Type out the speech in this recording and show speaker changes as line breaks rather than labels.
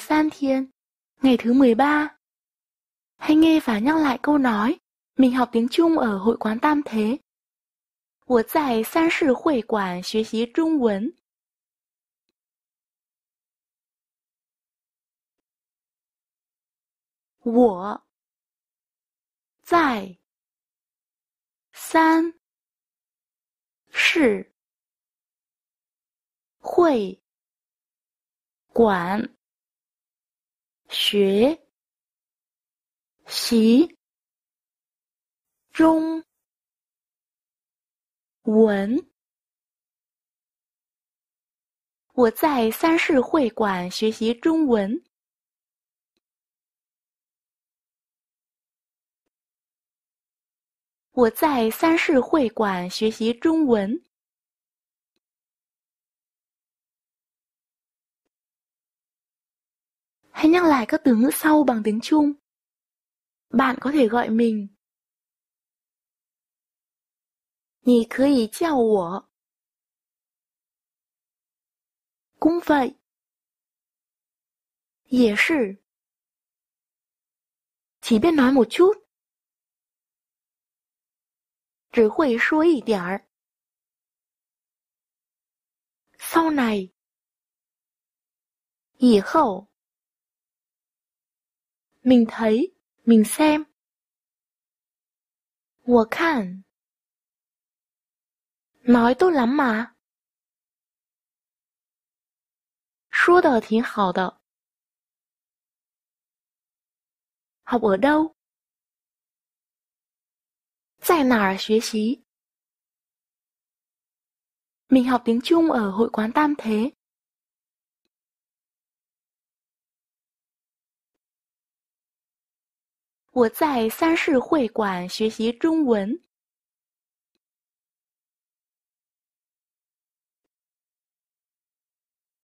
San Thiên, Ngày thứ 13. Hãy nghe và nhắc lại câu nói. Mình học tiếng Trung ở hội quán Tam Thế. 我在三世会馆学习中文。我在三世会馆。学习中文。我在三世会馆学习中文。我在三世会馆学习中文。Hãy nhắc lại các từ ngữ sau bằng tiếng Trung. Bạn có thể gọi mình. 你可以叫我. Cũng vậy. 也是. Chỉ biết nói một chút. 只会说一点儿. Sau này. 以后. Mình thấy, mình xem. 我看 Nói tốt lắm mà. học ở đâu? 在哪儿学习？mình er học tiếng Trung ở hội quán Tam Thế. 我在三世会馆学习中文。